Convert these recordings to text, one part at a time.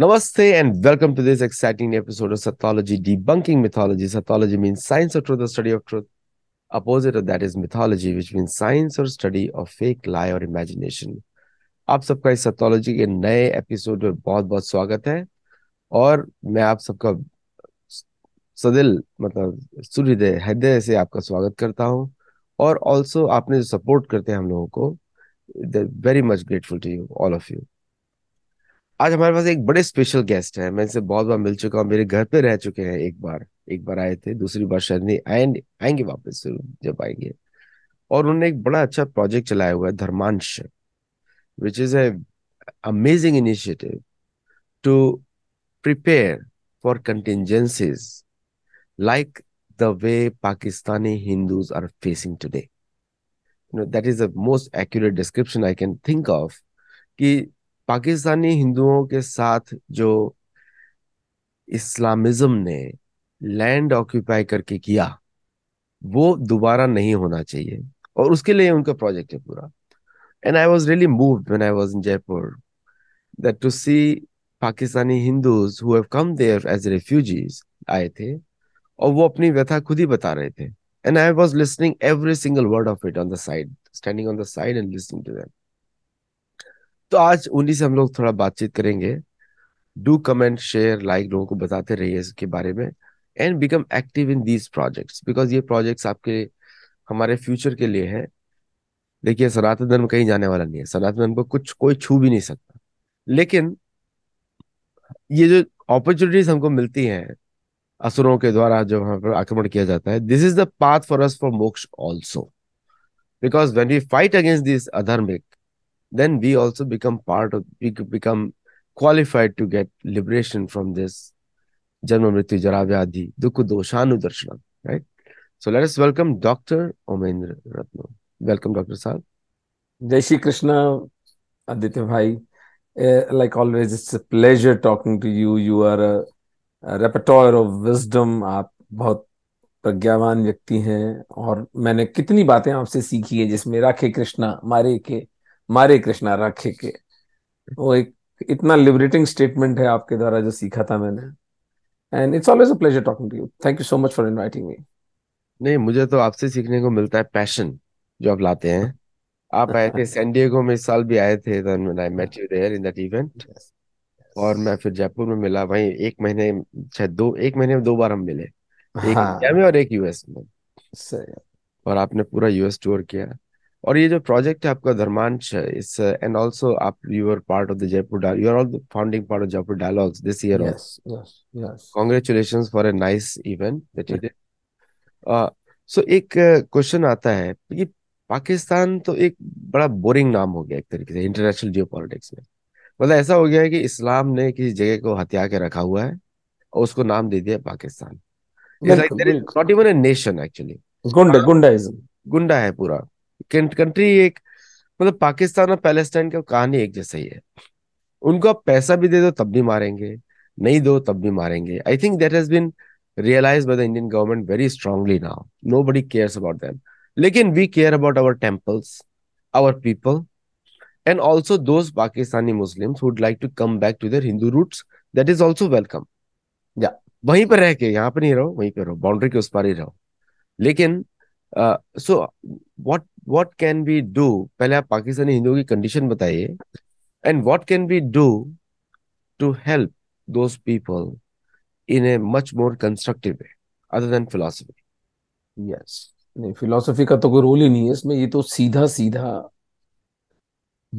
Namaste and welcome to this exciting episode of Sathology Debunking Mythology. Sathology means science or truth, the study of truth. Opposite of that is mythology, which means science or study of fake lie or imagination. आप सबका इस सथोलॉजी के नए episode में बहुत बहुत स्वागत है और मैं आप सबका सदिल मतलब सूर्योदय हृदय से आपका स्वागत करता हूँ और ऑल्सो आपने जो सपोर्ट करते हैं हम लोगों को very much grateful to you all of you आज हमारे पास एक बड़े स्पेशल गेस्ट है मैं इनसे बहुत बार मिल चुका हूँ मेरे घर पे रह चुके हैं एक बार एक बार आए थे दूसरी बार शायद नहीं आएंगे आएंगे वापस जब आएंगे और उन्होंने एक बड़ा अच्छा प्रोजेक्ट चलाया हुआ है Dharmansh which is a amazing initiative to prepare for contingencies like the way Pakistani Hindus are facing today that is the most accurate description I can think of कि पाकिस्तानी हिंदुओं के साथ जो इस्लामिज्म ने लैंड ऑक्यूपाई करके किया वो दोबारा नहीं होना चाहिए और उसके लिए उनका प्रोजेक्ट है पूरा and I was really move when I was in Jaipur that to see Pakistani Hindus who have come there as refugees आए थे और वो अपनी व्यथा खुद ही बता रहे थे and I was listening every single word of it on the side standing on the side and listening to that तो आज उन्हीं से हम लोग थोड़ा बातचीत करेंगे डू कमेंट शेयर लाइक लोगों को बताते रहिए इसके बारे में and become active in these projects because ये प्रोजेक्ट्स आपके हमारे फ्यूचर के लिए है देखिए सनातन धर्म कहीं जाने वाला नहीं है सनातन धर्म को कुछ कोई छू भी नहीं सकता लेकिन ये जो अपॉर्चुनिटीज हमको मिलती हैं असुरों के द्वारा जो हम पर आक्रमण किया जाता है this is the path for us for moksha also because when we fight against this अधर्मिक then we also become part of we become qualified to get liberation from this janma mrityu jara dukha doshanu darshanam right so let us welcome dr omendra ratno welcome dr sahab jai shri krishna aditya bhai uh, like always it's a pleasure talking to you you are a, a repertoire of wisdom aap bahut प्रज्ञावान व्यक्ति हैं और मैंने कितनी बातें आपसे सीखी है जिसमें राखे कृष्णा मारे के मारे कृष्णा राखे के वो एक इतना लिबरेटिंग स्टेटमेंट है आपके द्वारा जो सीखा था मैंने and it's always a pleasure talking to you thank you so much for inviting me नहीं मुझे तो आपसे सीखने को मिलता है पैशन जो आप लाते हैं आप आए थे सैन डिएगो में इस साल भी आए थे then when I met you there in that event और मैं फिर जयपुर में मिला वहीं एक महीने शायद अच्छा दो एक महीने में दो बार हम मिले एक हाँ। में और एक यूएस में और आपने पूरा यूएस टूर किया और ये जो प्रोजेक्ट है आपका धर्मांश इस एंड आल्सो आप you are part of the Jaipur you are all the founding part of Jaipur dialogues this year yes yes congratulations for a nice event that you did so एक question uh, आता है कि पाकिस्तान तो एक बड़ा बोरिंग नाम हो गया एक तरीके से इंटरनेशनल जियोपॉलिटिक्स में मतलब ऐसा हो गया है कि इस्लाम ने किसी जगह को हत्या के रखा हुआ है और उसको नाम दे दिया Pakistan not even a nation actually गुंडा हाँ। गुंडाइज्म गुंडा है पूरा कंट्री एक मतलब पाकिस्तान और पैलेस्टाइन का कहानी एक जैसा ही है उनको आप पैसा भी दे दो तब भी मारेंगे नहीं दो तब भी मारेंगे I think that has been realize by the Indian government very strongly now nobody cares about them लेकिन we care about our temples our people and also those Pakistani Muslim would like to come back to their Hindu root that is also welcome या वहीं पर रह के यहाँ पर नहीं रहो वहीं पर रहो बाउंड्री के उस पर ही रहो लेकिन so uh, what what can be do पहले आप पाकिस्तानी हिंदुओं की कंडीशन बताइए and what can be do to help those people in a much more constructive way other than philosophy yes नहीं फिलोसफी का तो कोई रोल ही नहीं है इसमें ये तो सीधा सीधा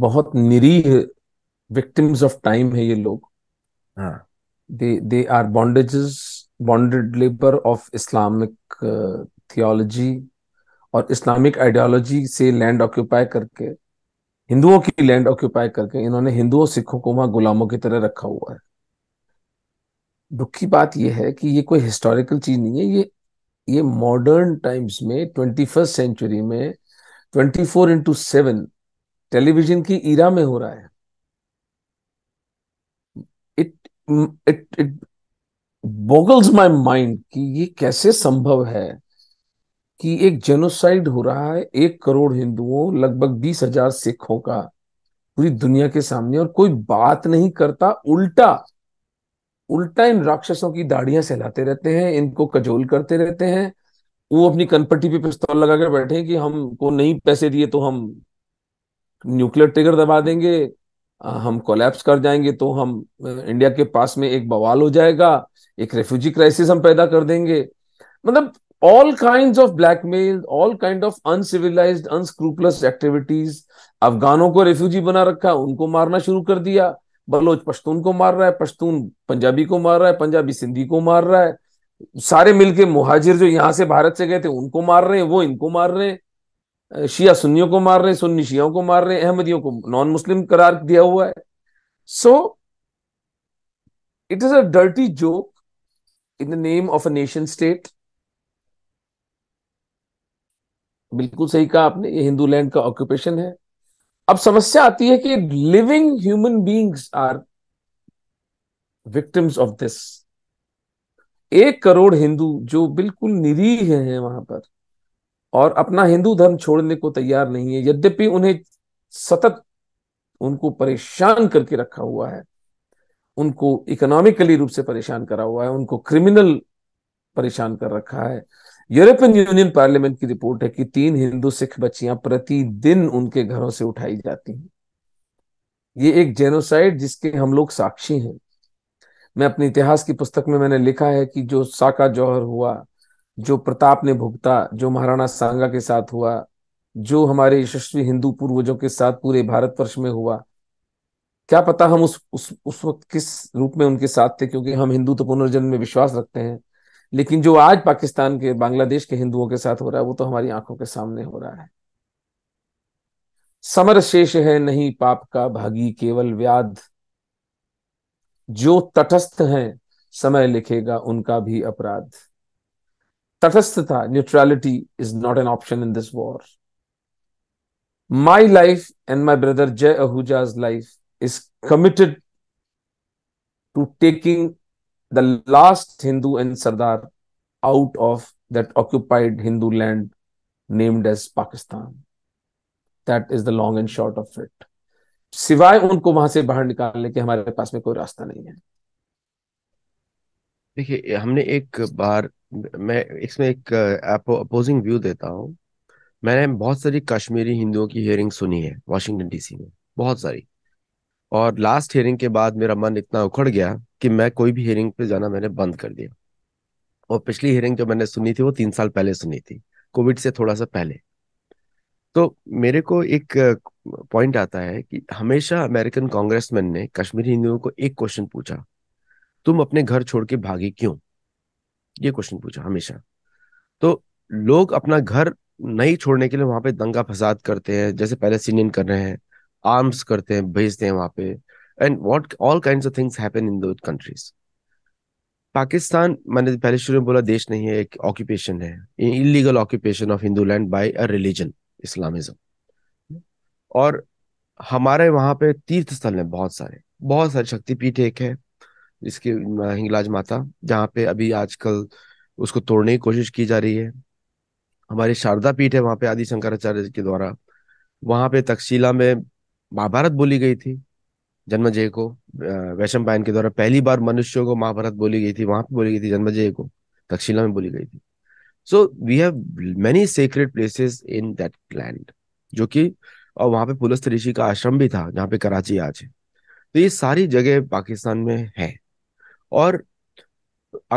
बहुत निरीह विक्टिम्स ऑफ टाइम है ये लोग हाँ they they are bondages bonded labour of Islamic theology और इस्लामिक आइडियोलॉजी से लैंड ऑक्यूपाई करके हिंदुओं की लैंड ऑक्यूपाई करके इन्होंने हिंदुओं सिखों को वहां गुलामों की तरह रखा हुआ है दुख की बात यह है कि ये कोई हिस्टोरिकल चीज नहीं है ये ये मॉडर्न टाइम्स में ट्वेंटी फर्स्ट सेंचुरी में twenty four into seven television की ईरा में हो रहा है it it it boggles my mind कि ये कैसे संभव है कि एक जेनोसाइड हो रहा है एक करोड़ हिंदुओं लगभग बीस हजार सिखों का पूरी दुनिया के सामने और कोई बात नहीं करता उल्टा उल्टा इन राक्षसों की दाढ़ियां सहलाते रहते हैं इनको कजोल करते रहते हैं वो अपनी कनपट्टी पे पिस्तौल लगा कर बैठे कि हमको नहीं पैसे दिए तो हम न्यूक्लियर ट्रिगर दबा देंगे हम कोलैप्स कर जाएंगे तो हम इंडिया के पास में एक बवाल हो जाएगा एक रेफ्यूजी क्राइसिस हम पैदा कर देंगे मतलब all kinds of blackmail, all kind of uncivilized, unscrupulous activities. अफगानों को रेफ्यूजी बना रखा उनको मारना शुरू कर दिया बलोच पश्तून को मार रहा है पश्तून पंजाबी को मार रहा है पंजाबी सिंधी को मार रहा है सारे मिलके मुहाजिर जो यहाँ से भारत से गए थे उनको मार रहे हैं वो इनको मार रहे हैं शिया सुन्नियों को मार रहे हैं सुन्नी शियाओं को मार रहे हैं अहमदियों को नॉन मुस्लिम करार दिया हुआ है so it is a dirty joke in the name of a nation state बिल्कुल सही कहा आपने ये हिंदू लैंड का ऑक्यूपेशन है अब समस्या आती है कि living human beings are victims of this एक करोड़ हिंदू जो बिल्कुल निरीह हैं वहां पर और अपना हिंदू धर्म छोड़ने को तैयार नहीं है यद्यपि उन्हें सतत उनको परेशान करके रखा हुआ है उनको इकोनॉमिकली रूप से परेशान करा हुआ है उनको क्रिमिनल परेशान कर रखा है यूरोपियन यूनियन पार्लियामेंट की रिपोर्ट है कि तीन हिंदू सिख बच्चियां प्रतिदिन उनके घरों से उठाई जाती हैं ये एक जेनोसाइड जिसके हम लोग साक्षी हैं मैं अपने इतिहास की पुस्तक में मैंने लिखा है कि जो साका जौहर हुआ जो प्रताप ने भुगता जो महाराणा सांगा के साथ हुआ जो हमारे यशस्वी हिंदू पूर्वजों के साथ पूरे भारतवर्ष में हुआ क्या पता हम उस उस उस वक्त किस रूप में उनके साथ थे क्योंकि हम हिंदू तो पुनर्जन्म में विश्वास रखते हैं लेकिन जो आज पाकिस्तान के बांग्लादेश के हिंदुओं के साथ हो रहा है वो तो हमारी आंखों के सामने हो रहा है समर शेष है नहीं पाप का भागी केवल व्याध जो तटस्थ हैं समय लिखेगा उनका भी अपराध तटस्थता neutrality is not an option in this war my life and my brother Jai Ahuja's life is committed to taking the last Hindu and Sardar out of that occupied Hindu land named as Pakistan that is the long and short of it सिवाय उनको वहां से बाहर निकालने के हमारे पास में कोई रास्ता नहीं है देखिए हमने एक बार मैं इसमें एक अपोजिंग uh, व्यू देता हूँ मैंने बहुत सारी कश्मीरी हिंदुओं की हियरिंग सुनी है वाशिंगटन डीसी में बहुत सारी और लास्ट हियरिंग के बाद मेरा मन इतना उखड़ गया कि मैं कोई भी हियरिंग पे जाना मैंने बंद कर दिया और पिछली हियरिंग जो मैंने सुनी थी वो तीन साल पहले सुनी थी कोविड से थोड़ा सा पहले तो मेरे को एक पॉइंट आता है कि हमेशा अमेरिकन कांग्रेसमैन ने कश्मीरी हिंदुओं को एक क्वेश्चन पूछा तुम अपने घर छोड़ के भागे क्यों ये क्वेश्चन पूछा हमेशा तो लोग अपना घर नहीं छोड़ने के लिए वहां पे दंगा फसाद करते हैं जैसे पैलेस्टीनियन कर रहे हैं आर्म्स करते हैं भेजते हैं वहां पे and what all kind of things happen in दो कंट्रीज पाकिस्तान मैंने पहले शुरू में बोला देश नहीं है एक ऑक्यूपेशन है illegal occupation of Hindu land by a religion Islamism और हमारे वहां पे तीर्थ स्थल हैं बहुत सारे बहुत सारे शक्तिपीठ एक है जिसके हिंगलाज माता जहाँ पे अभी आजकल उसको तोड़ने की कोशिश की जा रही है हमारी शारदा पीठ है वहां पे आदि शंकराचार्य के द्वारा वहां पे तक्षशिला में महाभारत बोली गई थी जन्मजय को वैशम पायन के द्वारा पहली बार मनुष्यों को महाभारत बोली गई थी वहां पर बोली गई थी जन्मजय को तक्षशिला में बोली गई थी so we have many sacred places in that land जो कि और वहां पे पुलस्त ऋषि का आश्रम भी था जहाँ पे कराची आज है तो ये सारी जगह पाकिस्तान में है और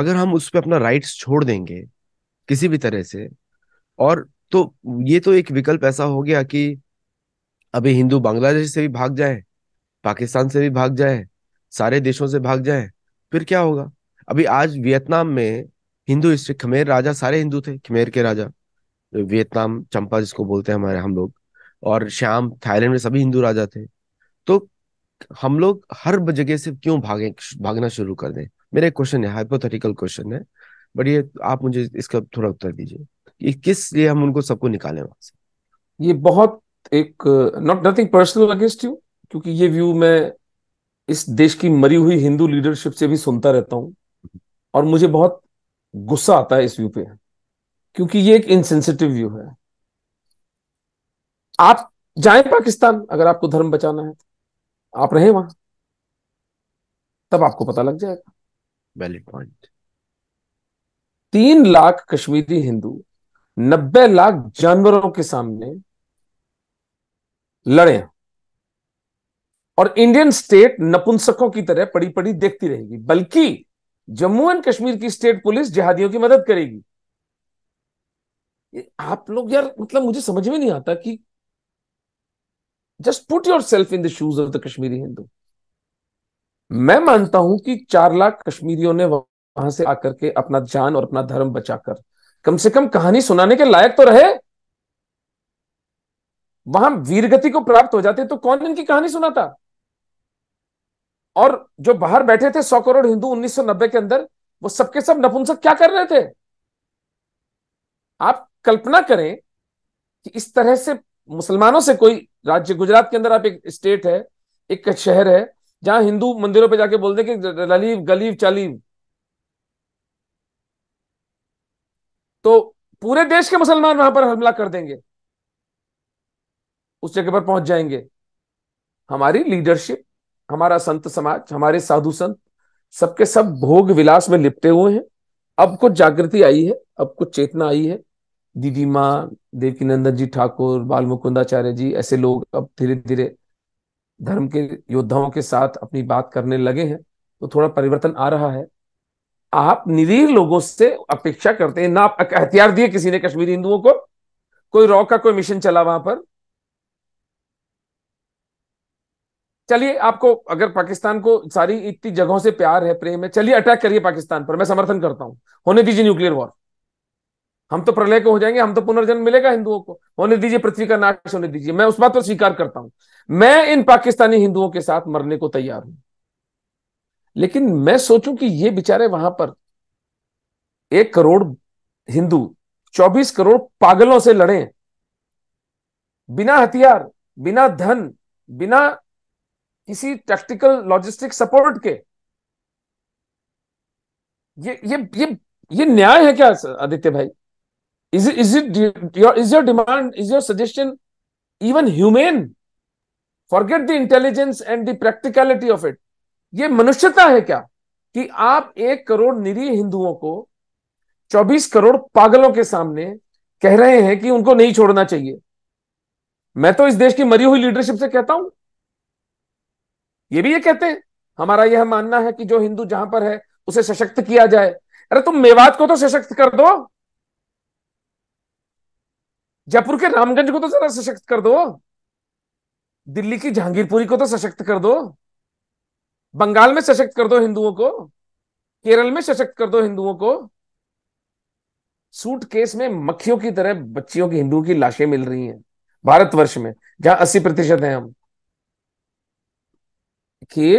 अगर हम उस पर अपना राइट्स छोड़ देंगे किसी भी तरह से और तो ये तो एक विकल्प ऐसा हो गया कि अभी हिंदू बांग्लादेश से भी भाग जाए पाकिस्तान से भी भाग जाए सारे देशों से भाग जाए फिर क्या होगा अभी आज वियतनाम में हिंदू हिस्ट्री खमेर राजा सारे हिंदू थे खमेर के राजा तो वियतनाम चंपा जिसको बोलते हैं हमारे हम लोग और श्याम थाईलैंड में सभी हिंदू राजा थे तो हम लोग हर जगह से क्यों भागे भागना शुरू कर दें मेरा एक क्वेश्चन है हाइपोथेटिकल क्वेश्चन है बट ये आप मुझे इसका थोड़ा उत्तर दीजिए कि किस लिए हम उनको सबको निकालें वहां से ये बहुत एक not nothing personal against you क्योंकि ये व्यू मैं इस देश की मरी हुई हिंदू लीडरशिप से भी सुनता रहता हूं और मुझे बहुत गुस्सा आता है इस व्यू पे क्योंकि ये एक इनसेंसिटिव व्यू है आप जाए पाकिस्तान अगर आपको धर्म बचाना है आप रहे वहां तब आपको पता लग जाएगा वैलिड पॉइंट तीन लाख कश्मीरी हिंदू नब्बे लाख जानवरों के सामने लड़े और इंडियन स्टेट नपुंसकों की तरह पड़ी पड़ी देखती रहेगी बल्कि जम्मू एंड कश्मीर की स्टेट पुलिस जिहादियों की मदद करेगी आप लोग यार मतलब मुझे समझ में नहीं आता कि just put yourself in the shoes of the Kashmiri Hindu मैं मानता हूं कि चार लाख कश्मीरियों ने वहां से आकर के अपना जान और अपना धर्म बचाकर कम से कम कहानी सुनाने के लायक तो रहे वहां वीरगति को प्राप्त हो जाते तो कौन इनकी कहानी सुनाता और जो बाहर बैठे थे सौ करोड़ हिंदू 1990 के अंदर वो सबके सब, सब नपुंसक क्या कर रहे थे आप कल्पना करें कि इस तरह से मुसलमानों से कोई राज्य गुजरात के अंदर आप एक स्टेट है एक शहर है जहां हिंदू मंदिरों पे जाके बोल दें कि ललीव गलीव चालीव तो पूरे देश के मुसलमान वहां पर हमला कर देंगे उस जगह पर पहुंच जाएंगे हमारी लीडरशिप हमारा संत समाज हमारे साधु संत सबके सब भोग विलास में लिपटे हुए हैं अब कुछ जागृति आई है अब कुछ चेतना आई है दीदी माँ देवकी नंदन जी ठाकुर बाल मुकुंदाचार्य जी ऐसे लोग अब धीरे धीरे धर्म के योद्धाओं के साथ अपनी बात करने लगे हैं तो थोड़ा परिवर्तन आ रहा है आप निरीह लोगों से अपेक्षा करते हैं ना आप हथियार दिए किसी ने कश्मीरी हिंदुओं को कोई रॉ का कोई मिशन चला वहां पर चलिए आपको अगर पाकिस्तान को सारी इतनी जगहों से प्यार है प्रेम है चलिए अटैक करिए पाकिस्तान पर मैं समर्थन करता हूं होने दीजिए न्यूक्लियर वॉर हम तो प्रलय को हो जाएंगे हम तो पुनर्जन्म मिलेगा हिंदुओं को होने दीजिए पृथ्वी का नाश होने दीजिए मैं उस बात पर स्वीकार करता हूं मैं इन पाकिस्तानी हिंदुओं के साथ मरने को तैयार हूं लेकिन मैं सोचूं कि ये बेचारे वहां पर एक करोड़ हिंदू चौबीस करोड़ पागलों से लड़े बिना हथियार बिना धन बिना किसी टैक्टिकल लॉजिस्टिक सपोर्ट के ये ये ये ये न्याय है क्या Aditya bhai is is it your is your demand is your suggestion even humane forget the intelligence and the practicality of it ये मनुष्यता है क्या कि आप एक करोड़ निरीह हिंदुओं को 24 करोड़ पागलों के सामने कह रहे हैं कि उनको नहीं छोड़ना चाहिए मैं तो इस देश की मरी हुई लीडरशिप से कहता हूं ये भी ये कहते हैं हमारा यह मानना है कि जो हिंदू जहां पर है उसे सशक्त किया जाए अरे तुम मेवात को तो सशक्त कर दो जयपुर के रामगंज को तो जरा सशक्त कर दो दिल्ली की जहांगीरपुरी को तो सशक्त कर दो बंगाल में सशक्त कर दो हिंदुओं को केरल में सशक्त कर दो हिंदुओं को सूट केस में मक्खियों की तरह बच्चियों की हिंदुओं की लाशें मिल रही हैं भारतवर्ष में जहां अस्सी प्रतिशत है हम कि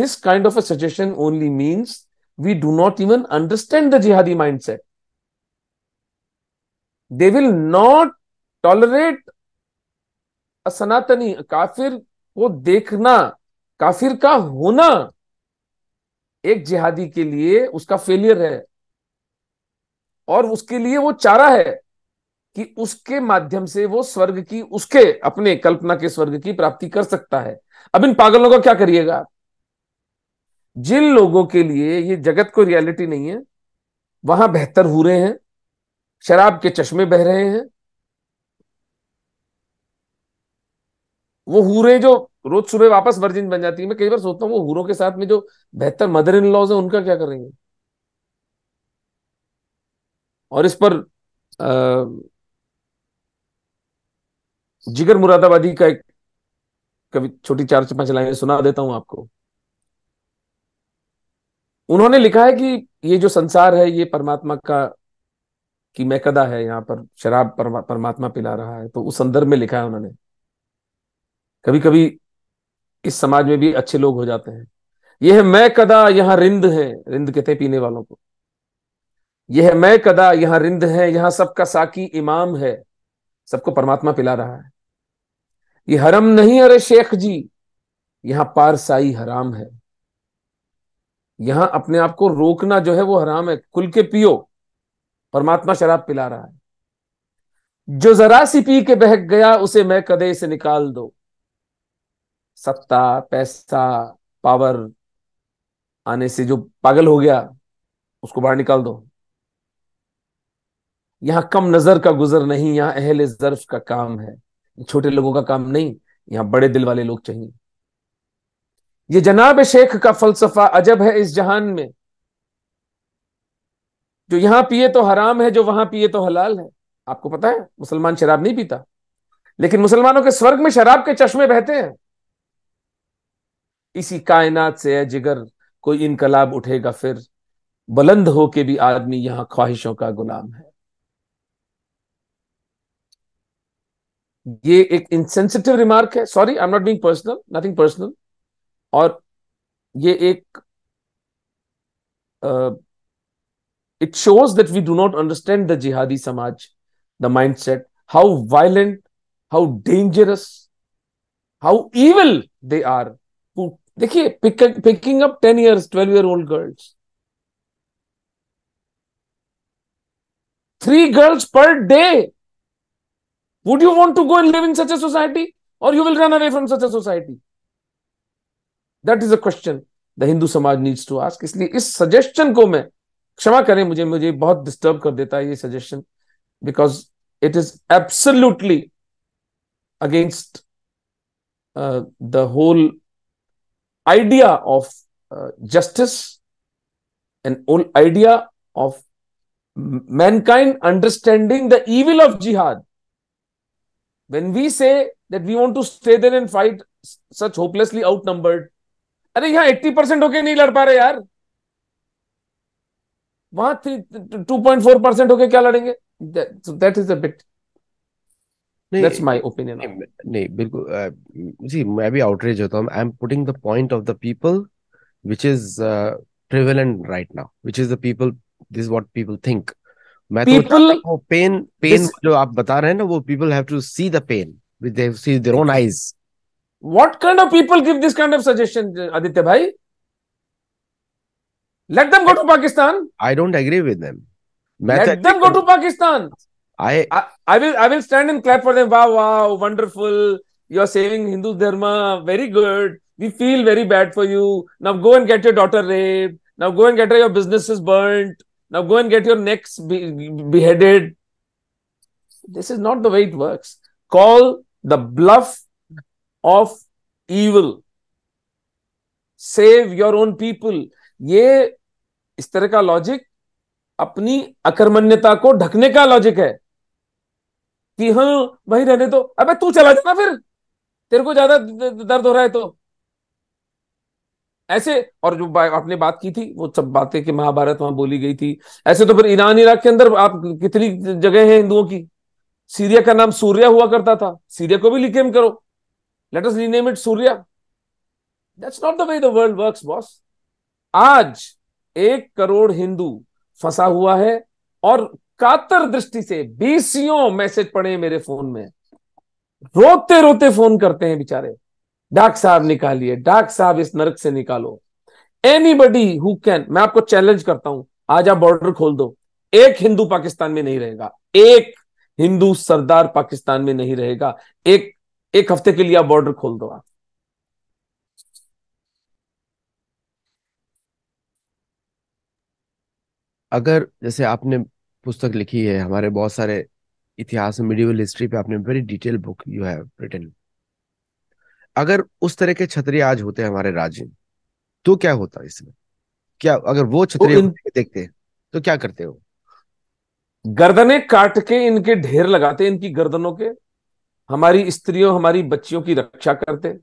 this kind of a suggestion only means we do not even understand the jihadi mindset they will not tolerate a Sanatani काफिर को देखना काफिर का होना एक जिहादी के लिए उसका फेलियर है और उसके लिए वो चारा है कि उसके माध्यम से वो स्वर्ग की उसके अपने कल्पना के स्वर्ग की प्राप्ति कर सकता है अब इन पागलों का क्या करिएगा आप जिन लोगों के लिए ये जगत को रियलिटी नहीं है वहां बेहतर हो रहे हैं शराब के चश्मे बह रहे हैं वो हूरे जो रोज सुबह वापस वर्जिन बन जाती है मैं कई बार सोचता हूं वो हूरों के साथ में जो बेहतर मदर इन लॉज है उनका क्या करेंगे और इस पर आ, जिगर मुरादाबादी का एक कभी छोटी चार पांच लाइनें सुना देता हूं आपको उन्होंने लिखा है कि ये जो संसार है ये परमात्मा का की मैकदा है यहाँ पर शराब परमा, परमात्मा पिला रहा है तो उस संदर्भ में लिखा है उन्होंने कभी कभी इस समाज में भी अच्छे लोग हो जाते हैं यह है मैं कदा यहाँ रिंद है रिंद कहते पीने वालों को यह मैं कदा यहाँ रिंद है यहाँ सबका साकी इमाम है सबको परमात्मा पिला रहा है ये हरम नहीं अरे शेख जी यहां पारसाई हराम है यहां अपने आप को रोकना जो है वो हराम है खुल के पियो परमात्मा शराब पिला रहा है जो जरा सी पी के बहक गया उसे मैं कदे से निकाल दो सत्ता पैसा पावर आने से जो पागल हो गया उसको बाहर निकाल दो यहां कम नजर का गुजर नहीं यहां अहल जर्फ का काम है छोटे लोगों का काम नहीं यहाँ बड़े दिल वाले लोग चाहिए ये जनाब शेख का फलसफा अजब है इस जहान में जो यहां पिए तो हराम है जो वहां पिए तो हलाल है आपको पता है मुसलमान शराब नहीं पीता लेकिन मुसलमानों के स्वर्ग में शराब के चश्मे बहते हैं इसी कायनात से है जिगर कोई इनकलाब उठेगा फिर बुलंद हो के भी आदमी यहां ख्वाहिशों का गुलाम है ये एक इनसेंसिटिव रिमार्क है sorry I am not being personal nothing personal और ये एक it shows that we do not understand the jihadi समाज the mindset how violent how dangerous how evil they are देखिए picking up ten years twelve year old girls three girls per day would you want to go and live in such a society or you will run away from such a society that is a question the hindu samaj needs to ask isliye is suggestion ko main kshama kare mujhe mujhe bahut disturb kar deta hai ye suggestion because it is absolutely against uh, the whole idea of uh, justice and whole idea of mankind understanding the evil of jihad when we say that we want to stay there and fight such hopelessly outnumbered अरे यहाँ 80 percent होके नहीं लड़ पा रहे यार वहां three percent होके क्या लड़ेंगे that is a bit That's my opinion. नहीं, नहीं बिल्कुल जी मैं भी आउटरेज होता हूँ I am putting the point of the people which is prevalent right now which is the people this what people think मैं people, तो पेन पेन जो आप बता रहे हैं ना वो people have to see the pain with they see their own eyes what kind of people give this kind of suggestion Aditya bhai let them go to Pakistan I don't agree with them let them go to Pakistan I, I I will I will stand and clap for them. Wow, wow, wonderful. You're saving Hindu Dharma. Very good. We feel very bad for you. Now go and get your daughter raped. Now go and get her your businesses burnt. Now go and get your necks be- beheaded. This is not the way it works. Call the bluff of evil. save your own people ये इस तरह का logic अपनी अकर्मण्यता को ढकने का logic है कि हाँ वही रहने दो तो, अबे तू चला जाना फिर तेरे को ज्यादा दर्द हो रहा है तो ऐसे और जो आपने बात की थी वो सब बातें कि महाभारत वहां बोली गई थी ऐसे तो फिर ईरान इराक के अंदर आप कितनी जगह है हिंदुओं की सीरिया का नाम सूर्य हुआ करता था सीरिया को भी लिखेम करो let us rename it Surya that's not the way the world works boss आज एक करोड़ हिंदू फंसा हुआ है और कातर दृष्टि से बीसियों मैसेज पड़े मेरे फोन में रोते रोते फोन करते हैं बेचारे डाक साहब निकालिए डाक साहब इस नरक से निकालो बडी हु कैन मैं आपको चैलेंज करता हूं आज आप बॉर्डर खोल दो एक हिंदू पाकिस्तान में नहीं रहेगा एक हिंदू सरदार पाकिस्तान में नहीं रहेगा एक एक हफ्ते के लिए आप बॉर्डर खोल दो आप अगर जैसे आपने पुस्तक लिखी है हमारे बहुत सारे इतिहास मिडिवल हिस्ट्री पे आपने very detail book you have written अगर उस तरह के छतरी आज होते हैं हमारे राज्य में तो क्या होता इसमें क्या अगर वो छतरी तो इन... देखते तो क्या करते हो गर्दने काट के इनके ढेर लगाते इनकी गर्दनों के हमारी स्त्रियों हमारी बच्चियों की रक्षा करते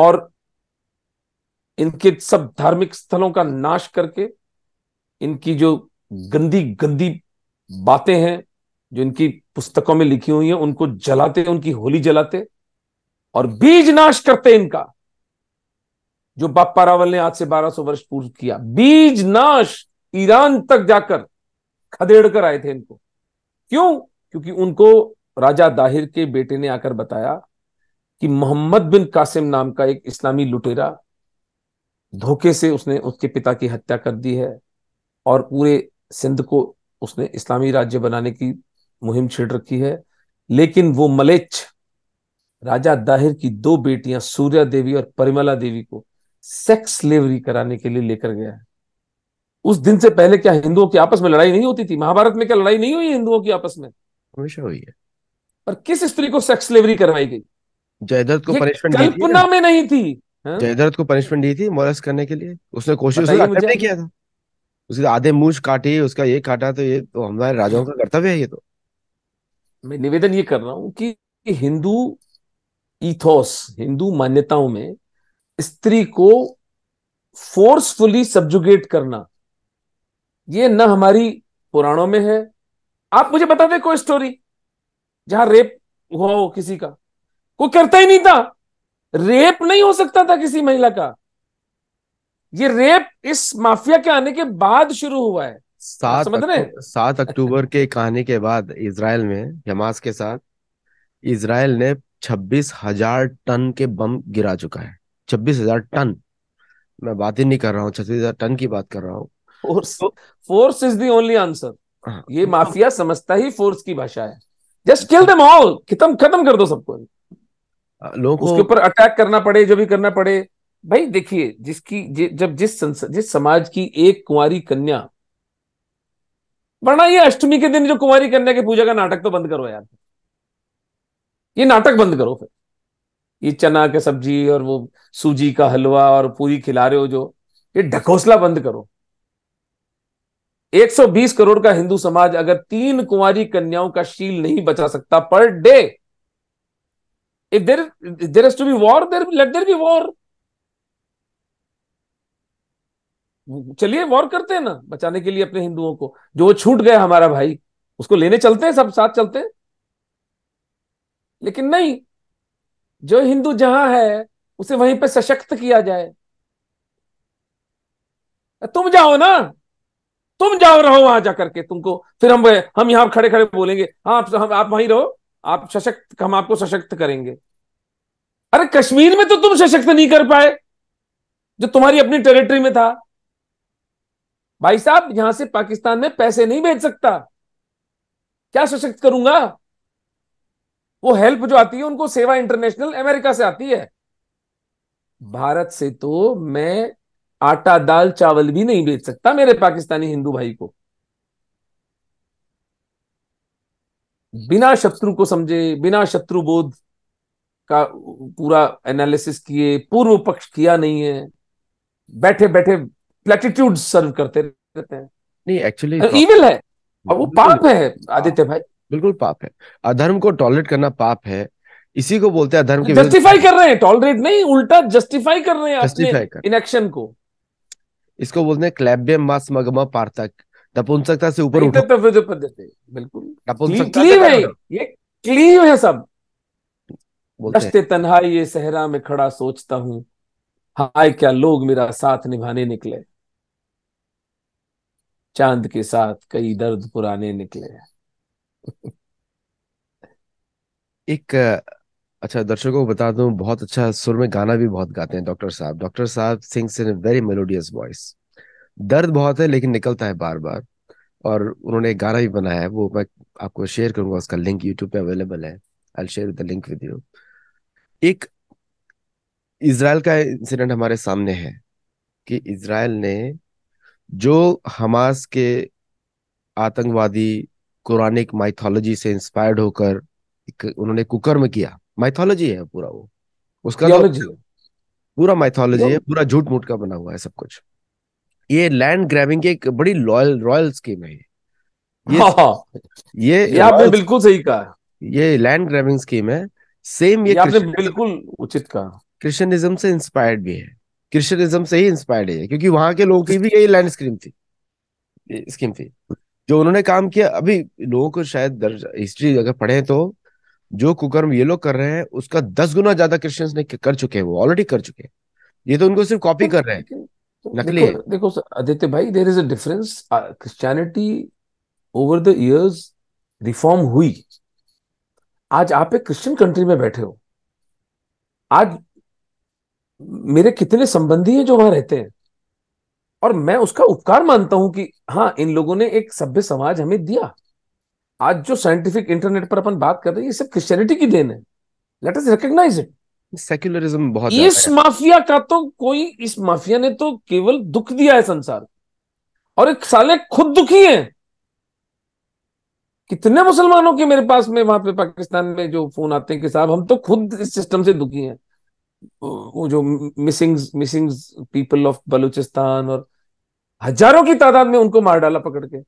और इनके सब धार्मिक स्थलों का नाश करके इनकी जो गंदी गंदी बातें हैं जो इनकी पुस्तकों में लिखी हुई है उनको जलाते उनकी होली जलाते और बीज नाश करते इनका जो बापा रावल ने आज से 1200 वर्ष पूर्व किया बीज नाश ईरान तक जाकर खदेड़ कर आए थे इनको क्यों क्योंकि उनको राजा दाहिर के बेटे ने आकर बताया कि मोहम्मद बिन कासिम नाम का एक इस्लामी लुटेरा धोखे से उसने उसके पिता की हत्या कर दी है और पूरे सिंध को उसने इस्लामी राज्य बनाने की मुहिम छेड़ रखी है लेकिन वो मलेच्छ राजा दाहिर की दो बेटियां सूर्या देवी और परिमला देवी को सेक्स लेवरी कराने के लिए लेकर गया है उस दिन से पहले क्या हिंदुओं की आपस में लड़ाई नहीं होती थी महाभारत में क्या लड़ाई नहीं हुई हिंदुओं की आपस में हमेशा हुई है पर किस स्त्री को सेक्स लेवरी करवाई गई जयदर्थ को पनिशमेंट कल्पना में नहीं थी हाँ? जयदर्थ को पनिशमेंट दी थी मोरस करने के लिए उसने कोशिश किया था उसके आधे मूछ काटी उसका ये काटा तो ये तो हमारे राजाओं का कर्तव्य है ये तो मैं निवेदन ये कर रहा हूं कि हिंदू इथोस हिंदू मान्यताओं में स्त्री को फोर्सफुली सब्जुगेट करना ये न हमारी पुराणों में है आप मुझे बता दें कोई स्टोरी जहां रेप हुआ हो किसी का कोई करता ही नहीं था रेप नहीं हो सकता था किसी महिला का ये रेप इस माफिया के आने के बाद शुरू हुआ है सात सात अक्टूबर के कहानी के बाद इसराइल में हमास के साथ इसराइल ने छब्बीस हजार टन के बम गिरा चुका है छब्बीस हजार टन मैं बात ही नहीं कर रहा हूँ छत्तीस हजार टन की बात कर रहा हूँ फोर्स तो- force is the only answer हाँ। ये माफिया समझता ही फोर्स की भाषा है जस्ट किल देम ऑल खत्म खत्म कर दो सबको लोग उसके ऊपर अटैक करना पड़े जो भी करना पड़े भाई देखिए जिसकी जब जिस संस, जिस समाज की एक कुंवारी कन्या वरना ये अष्टमी के दिन जो कुमारी कन्या की पूजा का नाटक तो बंद करो यार ये नाटक बंद करो फिर ये चना के सब्जी और वो सूजी का हलवा और पूरी खिला रहे हो जो ये ढकोसला बंद करो 120 करोड़ का हिंदू समाज अगर तीन कुंवारी कन्याओं का शील नहीं बचा सकता पर डे if there there to be war there let there be war चलिए वॉर करते हैं ना बचाने के लिए अपने हिंदुओं को जो छूट गया हमारा भाई उसको लेने चलते हैं सब साथ चलते हैं लेकिन नहीं जो हिंदू जहां है उसे वहीं पे सशक्त किया जाए तुम जाओ ना तुम जाओ रहो वहां जाकर के तुमको फिर हम हम यहां खड़े खड़े बोलेंगे हाँ आप हम, आप वहीं रहो आप सशक्त हम आपको सशक्त करेंगे अरे कश्मीर में तो तुम सशक्त नहीं कर पाए जो तुम्हारी अपनी टेरिटरी में था भाई साहब यहां से पाकिस्तान में पैसे नहीं भेज सकता क्या सशक्त करूंगा वो हेल्प जो आती है उनको सेवा इंटरनेशनल अमेरिका से आती है भारत से तो मैं आटा दाल चावल भी नहीं बेच सकता मेरे पाकिस्तानी हिंदू भाई को बिना शत्रु को समझे बिना शत्रु बोध का पूरा एनालिसिस किए पूर्व पक्ष किया नहीं है बैठे बैठे प्लेटिट्यूड सर्व करते रहते हैं नहीं एक्चुअली इविल है और वो पाप है आदित्य भाई बिल्कुल पाप है अधर्म को टॉलरेट करना पाप है इसी को बोलते हैं अधर्म के जस्टिफाई कर रहे हैं टॉलरेट नहीं उल्टा जस्टिफाई कर रहे हैं जस्टिफाई इनएक्शन को इसको बोलते हैं क्लैब्य मास मगम पार्थक नपुंसकता से ऊपर उठो बिल्कुल नपुंसकता क्लीव है ये क्लीव है सब बोलते तन्हाई ये सहरा में खड़ा सोचता हूं हाय क्या लोग मेरा साथ निभाने निकले चांद के साथ कई दर्द पुराने निकले एक अच्छा दर्शकों को बता दूं बहुत अच्छा सुर में गाना भी बहुत गाते हैं डॉक्टर साहब डॉक्टर साहब sings in very melodious voice दर्द बहुत है लेकिन निकलता है बार बार और उन्होंने गाना भी बनाया है वो मैं आपको शेयर करूंगा उसका लिंक यूट्यूब पे अवेलेबल है I share the link with you एक इसराइल का इंसिडेंट हमारे सामने है कि इसराइल ने जो हमास के आतंकवादी कुरानिक माइथोलॉजी से इंस्पायर्ड होकर उन्होंने कुकर्म किया माइथोलॉजी है पूरा वो उसका पूरा तो माइथोलॉजी है पूरा झूठ मूठ का बना हुआ है सब कुछ ये लैंड ग्रैबिंग की एक बड़ी लॉयल रॉयल स्कीम है ये ये, हाँ, हाँ। ये आपने बिल्कुल सही कहा ये लैंड ग्रैबिंग स्कीम है सेम ये, ये आपने बिल्कुल उचित कहा क्रिश्चियनिज्म से इंस्पायर्ड भी है क्रिश्चियनिज्म से ही इंस्पायर्ड है क्योंकि वहां के लोगों की भी यही लैंड स्क्रीम थी स्कीम थी जो उन्होंने काम किया अभी लोगों को शायद हिस्ट्री अगर पढ़े तो जो कुकर्म ये लोग कर रहे हैं उसका दस गुना ज्यादा क्रिश्चियंस ने कर चुके हैं वो ऑलरेडी कर चुके हैं ये तो उनको सिर्फ कॉपी तो कर रहे हैं तो नकली देखो, है। देखो Aditya bhai there is a difference Christianity over the years reform हुई आज आप एक क्रिश्चियन कंट्री में बैठे हो आज मेरे कितने संबंधी हैं जो वहां रहते हैं और मैं उसका उपकार मानता हूं कि हाँ इन लोगों ने एक सभ्य समाज हमें दिया आज जो साइंटिफिक इंटरनेट पर अपन बात कर रहे हैं ये सब क्रिश्चियनिटी की देन है let us recognise it secularism बहुत इस माफिया का तो कोई इस माफिया ने तो केवल दुख दिया है संसार और एक साले खुद दुखी है कितने मुसलमानों के मेरे पास में वहां पे पाकिस्तान में जो फोन आते हैं कि साहब हम तो खुद इस सिस्टम से दुखी हैं वो जो missing missing people of Balochistan और हजारों की तादाद में उनको मार डाला पकड़ के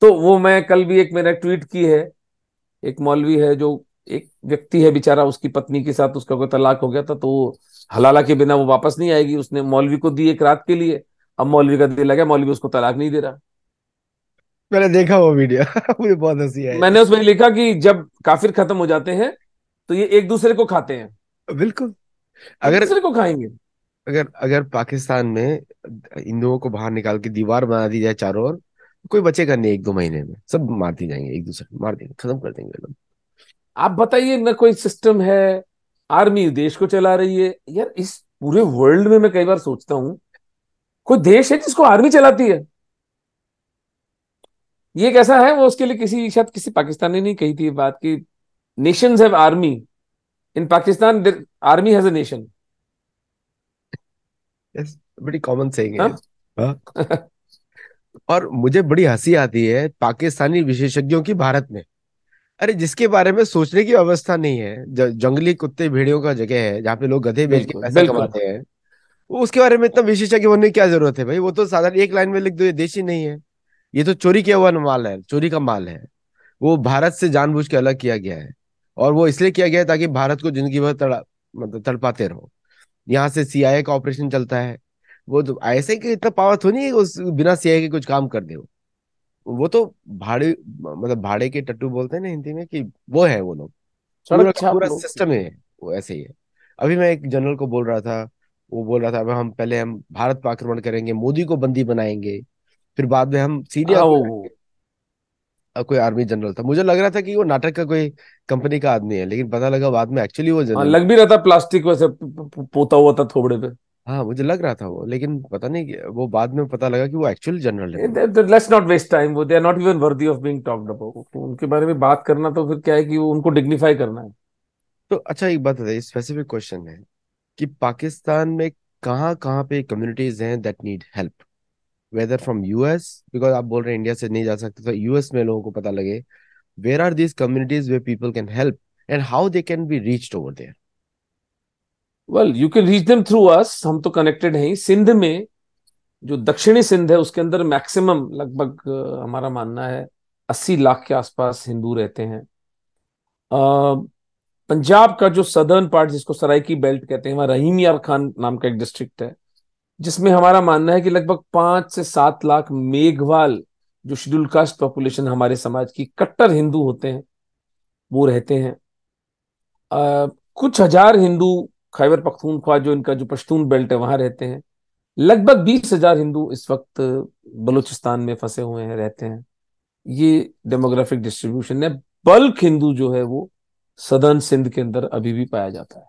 तो वो मैं कल भी एक मैंने ट्वीट की है एक मौलवी है जो एक व्यक्ति है बेचारा उसकी पत्नी के साथ उसका कोई तलाक हो गया था तो हलाला के बिना वो वापस नहीं आएगी उसने मौलवी को दी एक रात के लिए अब मौलवी का दिल लगा मौलवी उसको तलाक नहीं दे रहा मैंने देखा वो वीडियो मुझे बहुत हंसी आई मैंने उसमें लिखा कि जब काफिर खत्म हो जाते हैं तो ये एक दूसरे को खाते हैं बिल्कुल अगर को खाएंगे अगर अगर पाकिस्तान में हिंदुओं को बाहर निकाल के दीवार बना दी जाए चारों ओर कोई बचेगा नहीं एक दो महीने में सब मार दी जाएंगे एक दूसरे मार देंगे खत्म कर देंगे लोग आप बताइए ना कोई सिस्टम है आर्मी देश को चला रही है यार इस पूरे वर्ल्ड में मैं कई बार सोचता हूं कोई देश है जिसको आर्मी चलाती है ये कैसा है वो उसके लिए किसी शायद किसी पाकिस्तानी ने कही थी बात की nations have army in Pakistan, the army has a nation. Yes, pretty common saying huh? Huh? और मुझे बड़ी हंसी आती है पाकिस्तानी विशेषज्ञों की भारत में अरे जिसके बारे में सोचने की अवस्था नहीं है जंगली कुत्ते भेड़ियों का जगह है जहाँ पे लोग गधे बेच के पैसे कमाते हैं वो उसके बारे में इतना विशेषज्ञ होने की क्या जरूरत है भाई वो तो साधारण एक लाइन में लिख दो ये देशी नहीं है ये तो चोरी किया हुआ माल है चोरी का माल है वो भारत से जानबूझ के अलग किया गया है और वो इसलिए किया गया ताकि भारत को जिंदगी भर तड़ा मतलब तड़पाते रहो यहाँ से सीआईए का ऑपरेशन चलता है वो तो ऐसे कि इतना पावर थोड़ी है उस बिना सीआईए के कुछ काम कर दे वो तो भाड़े मतलब भाड़े के टट्टू बोलते हैं ना हिंदी में कि वो है वो लोग मतलब अच्छा पूरा, पूरा तो- सिस्टम है वो ऐसे ही है अभी मैं एक जनरल को बोल रहा था वो बोल रहा था अब हम पहले हम भारत पर आक्रमण करेंगे मोदी को बंदी बनाएंगे फिर बाद में हम सीरिया हाँ, कोई आर्मी जनरल था मुझे लग रहा था कि वो नाटक का कोई कंपनी का आदमी है लेकिन पता लगा बाद में एक्चुअली वो हाँ, जनरल लग भी रहा था प्लास्टिक वैसे पोता हुआ था थोबड़े पे हाँ मुझे लग रहा था वो लेकिन पता नहीं वो बाद में पता लगा कि वो एक्चुअल जनरल है लेट्स नॉट वेस्ट टाइम वो they are not even worthy of being talked about उनके बारे में बात करना तो फिर क्या है कि वो उनको डिग्निफाई करना है तो अच्छा एक बात है स्पेसिफिक क्वेश्चन है कि पाकिस्तान में कहाँ कहाँ पे कम्युनिटीज हैं that need help whether from US because आप बोल रहे हैं इंडिया से नहीं जा सकते तो यूएस में लोगों को पता लगे where are these communities where people can help and how they can be reach over there well you can reach them through us हम तो कनेक्टेड हैं सिंध में जो दक्षिणी सिंध है उसके अंदर मैक्सिमम लगभग हमारा मानना है अस्सी लाख के आसपास हिंदू रहते हैं पंजाब का जो सदर्न पार्ट जिसको सराय की बेल्ट कहते हैं वहां रहीम यार खान नाम का एक डिस्ट्रिक्ट है जिसमें हमारा मानना है कि लगभग पांच से सात लाख मेघवाल जो शेड्यूल कास्ट पॉपुलेशन हमारे समाज की कट्टर हिंदू होते हैं वो रहते हैं आ, कुछ हजार हिंदू खैबर पख्तूनख्वा जो इनका जो पश्तून बेल्ट है वहां रहते हैं लगभग बीस हजार हिंदू इस वक्त बलूचिस्तान में फंसे हुए हैं रहते हैं ये डेमोग्राफिक डिस्ट्रीब्यूशन है बल्क हिंदू जो है वो सदन सिंध के अंदर अभी भी पाया जाता है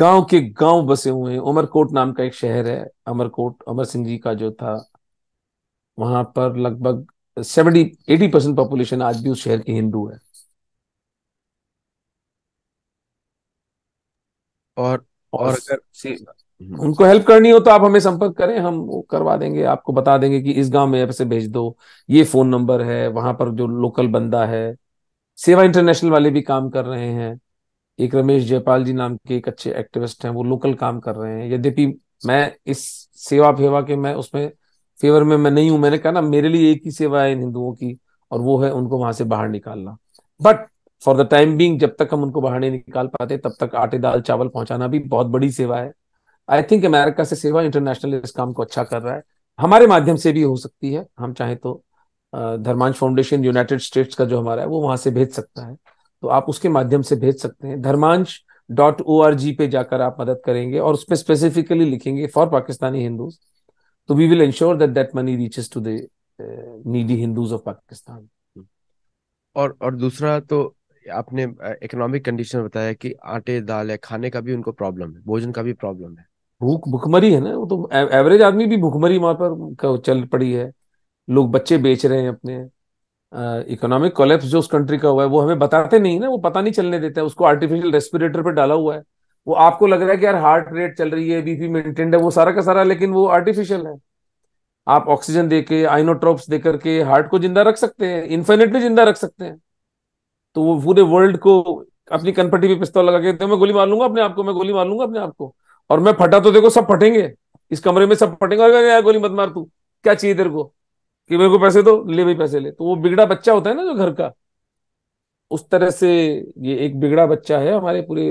गांव के गांव बसे हुए हैं उमरकोट नाम का एक शहर है अमरकोट अमर सिंह जी का जो था वहां पर लगभग सेवेंटी एटी परसेंट पॉपुलेशन आज भी उस शहर की हिंदू है और और अगर उनको हेल्प करनी हो तो आप हमें संपर्क करें हम वो करवा देंगे आपको बता देंगे कि इस गांव में ऐसे भेज दो ये फोन नंबर है वहां पर जो लोकल बंदा है सेवा इंटरनेशनल वाले भी काम कर रहे हैं एक रमेश जयपाल जी नाम के एक अच्छे एक्टिविस्ट हैं वो लोकल काम कर रहे हैं यद्यपि मैं इस सेवा फेवा के मैं उसमें फेवर में मैं नहीं हूं मैंने कहा ना मेरे लिए एक ही सेवा है इन हिंदुओं की और वो है उनको वहां से बाहर निकालना but for the time being जब तक हम उनको बाहर नहीं निकाल पाते तब तक आटे दाल चावल पहुंचाना भी बहुत बड़ी सेवा है आई थिंक अमेरिका से सेवा इंटरनेशनल इस काम को अच्छा कर रहा है हमारे माध्यम से भी हो सकती है हम चाहे तो धर्मांश फाउंडेशन यूनाइटेड स्टेट्स का जो हमारा है वो वहां से भेज सकता है तो आप उसके माध्यम से भेज सकते हैं धर्मांश डॉट ओ आर जी पे जाकर आप मदद करेंगे और उसमें स्पेसिफिकली लिखेंगे फॉर पाकिस्तानी हिंदूज तो we will ensure that that money reaches to the needy Hindus of Pakistan और और दूसरा तो आपने इकोनॉमिक uh, कंडीशन बताया कि आटे दाल है खाने का भी उनको प्रॉब्लम है भोजन का भी प्रॉब्लम है भूख भुखमरी है ना वो तो एवरेज आदमी भी भुखमरी वहां पर चल पड़ी है लोग बच्चे बेच रहे हैं अपने इकोनॉमिक कोलेप्स जो उस कंट्री का हुआ है वो हमें बताते नहीं ना वो पता नहीं चलने देते हैं उसको आर्टिफिशियल रेस्पिरेटर पर डाला हुआ है वो आपको लग रहा है कि यार हार्ट रेट चल रही है बीपी मेंटेन्ड है वो सारा का सारा लेकिन वो आर्टिफिशियल है आप ऑक्सीजन दे के आइनोट्रॉप्स दे करके हार्ट को जिंदा रख सकते हैं इन्फिनेटली जिंदा रख सकते हैं तो वो पूरे वर्ल्ड को अपनी कनपट्टी पे पिस्तौल लगा के तो मैं गोली मार लूंगा अपने आप को मैं गोली मार लूंगा अपने आप को और मैं फटा तो देखो सब फटेंगे इस कमरे में सब फटेंगे और यार गोली मत मार तू क्या चाहिए तेरे को कि मेरे को पैसे दो ले भाई पैसे ले तो वो बिगड़ा बच्चा होता है ना जो घर का उस तरह से ये एक बिगड़ा बच्चा है हमारे पूरे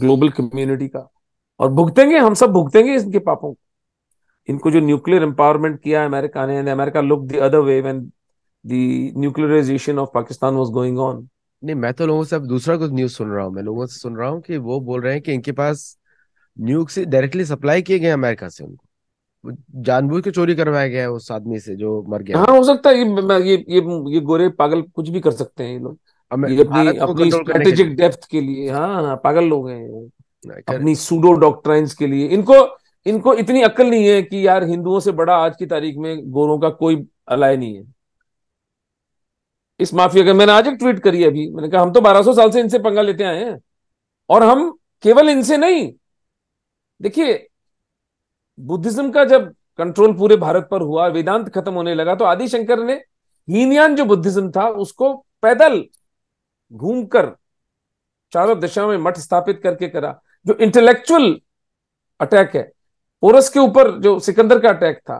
ग्लोबल कम्युनिटी का और भुगतेंगे हम सब भुगतेंगे इनके पापों को इनको जो न्यूक्लियर एम्पावरमेंट किया अमेरिका ने America look the other way when nuclearization of Pakistan was going on नहीं मैं तो लोगों से अब दूसरा कुछ न्यूज सुन रहा हूँ मैं लोगों से सुन रहा हूँ कि वो बोल रहे हैं कि इनके पास न्यूक से डायरेक्टली सप्लाई किए गए अमेरिका से उनको जानबूझ के चोरी करवाया गया है उस आदमी से जो मर गया हाँ हो सकता है ये ये ये ये गोरे पागल कुछ भी कर सकते हैं ये लोग ये अपनी अपनी स्ट्रेटेजिक डेप्थ के लिए हाँ हाँ पागल लोग हैं अपनी सूडो डॉक्ट्राइंस के लिए इनको इनको इतनी अक्ल नहीं है कि यार हिंदुओं से बड़ा आज की तारीख में गोरों का कोई अलाय नहीं है इस माफिया का मैंने आज एक ट्वीट करी अभी मैंने कहा हम तो 1200 साल से इनसे पंगा लेते आए हैं और हम केवल इनसे नहीं देखिए बुद्धिज्म का जब कंट्रोल पूरे भारत पर हुआ वेदांत खत्म होने लगा तो आदिशंकर ने हीनयान जो बुद्धिज्म था उसको पैदल घूमकर चारों दिशाओं में मठ स्थापित करके करा जो इंटेलेक्चुअल अटैक है पोरस के ऊपर जो सिकंदर का अटैक था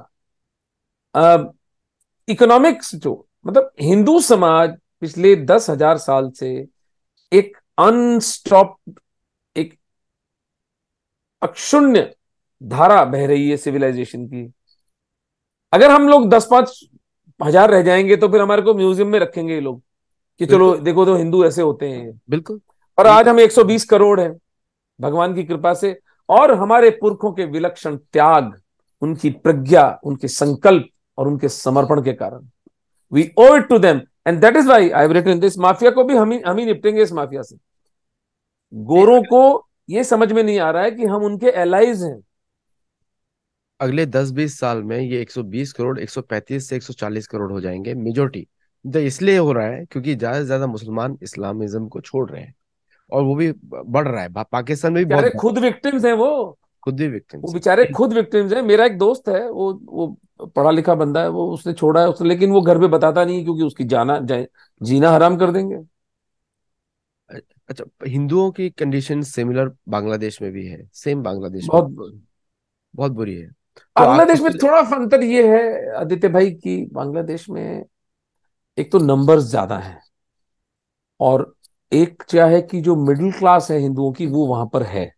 इकोनॉमिक्स जो मतलब हिंदू समाज पिछले दस हजार साल से एक अनस्टॉप एक अक्षुण्य धारा बह रही है सिविलाइजेशन की अगर हम लोग दस पांच हजार रह जाएंगे तो फिर हमारे को म्यूजियम में रखेंगे ये लोग कि चलो देखो तो हिंदू ऐसे होते हैं बिल्कुल और आज हम 120 करोड़ है भगवान की कृपा से और हमारे पुरखों के विलक्षण त्याग उनकी प्रज्ञा उनके संकल्प और उनके समर्पण के कारण we owe to them and that is why I written this mafia को भी हम ही हम ही निपटेंगे इस माफिया से गोरों को यह समझ में नहीं आ रहा है कि हम उनके एलाइज हैं अगले 10-20 साल में ये 120 करोड़ 135 से 140 करोड़ हो जाएंगे मेजोरिटी तो इसलिए हो रहा है क्योंकि ज्यादा से ज्यादा मुसलमान इस्लामिज्म को छोड़ रहे हैं और वो भी बढ़ रहा है पाकिस्तान में भी बहुत खुद विक्टिम्स हैं वो खुद ही विक्टिम्स वो बेचारे खुद विक्टिम्स हैं मेरा एक दोस्त है वो वो पढ़ा लिखा बंदा है वो उसने छोड़ा है उसने लेकिन वो घर पे बताता नहीं क्योंकि उसकी जाना जीना हराम कर देंगे अच्छा हिंदुओं की कंडीशन सिमिलर बांग्लादेश में भी है सेम बांग्लादेश बहुत बहुत बुरी है तो बांग्लादेश में थोड़ा अंतर ये है आदित्य भाई की बांग्लादेश में एक तो नंबर्स ज्यादा हैं और एक क्या है कि जो मिडिल क्लास है हिंदुओं की वो वहां पर है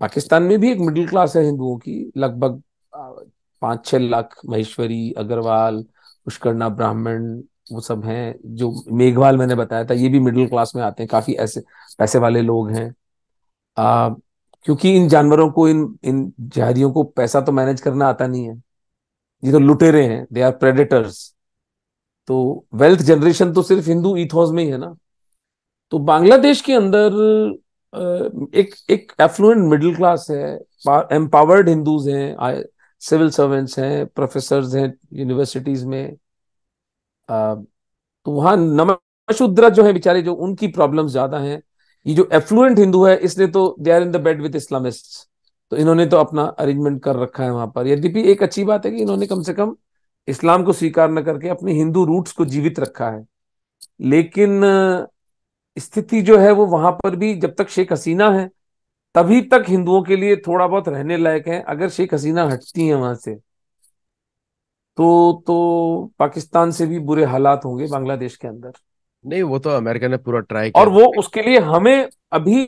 पाकिस्तान में भी एक मिडिल क्लास है हिंदुओं की लगभग पांच छह लाख महेश्वरी अग्रवाल पुष्करणा ब्राह्मण वो सब हैं जो मेघवाल मैंने बताया था ये भी मिडिल क्लास में आते हैं काफी ऐसे पैसे वाले लोग हैं क्योंकि इन जानवरों को इन इन जहरियों को पैसा तो मैनेज करना आता नहीं है ये तो लुटेरे हैं दे आर प्रेडेटर्स तो वेल्थ जनरेशन तो सिर्फ हिंदू इथोस में ही है ना तो बांग्लादेश के अंदर एक एक एफ्लुएंट मिडिल क्लास है एम्पावर्ड हिंदूज हैं सिविल सर्वेंट्स हैं प्रोफेसर हैं यूनिवर्सिटीज में आ, तो वहाँ नमशुद्रा जो है बेचारे जो उनकी प्रॉब्लम ज्यादा हैं ये जो एफ्लुएंट हिंदू है इसने तो they are in the bed with Islamist तो इन्होंने तो अपना अरेंजमेंट कर रखा है वहां पर यद्यपि एक अच्छी बात है कि इन्होंने कम से कम इस्लाम को स्वीकार न करके अपने हिंदू रूट्स को जीवित रखा है लेकिन स्थिति जो है वो वहां पर भी जब तक शेख हसीना है तभी तक हिंदुओं के लिए थोड़ा बहुत रहने लायक है अगर शेख हसीना हटती है वहां से तो तो पाकिस्तान से भी बुरे हालात होंगे बांग्लादेश के अंदर नहीं वो तो अमेरिका ने पूरा ट्राई किया और वो उसके लिए हमें अभी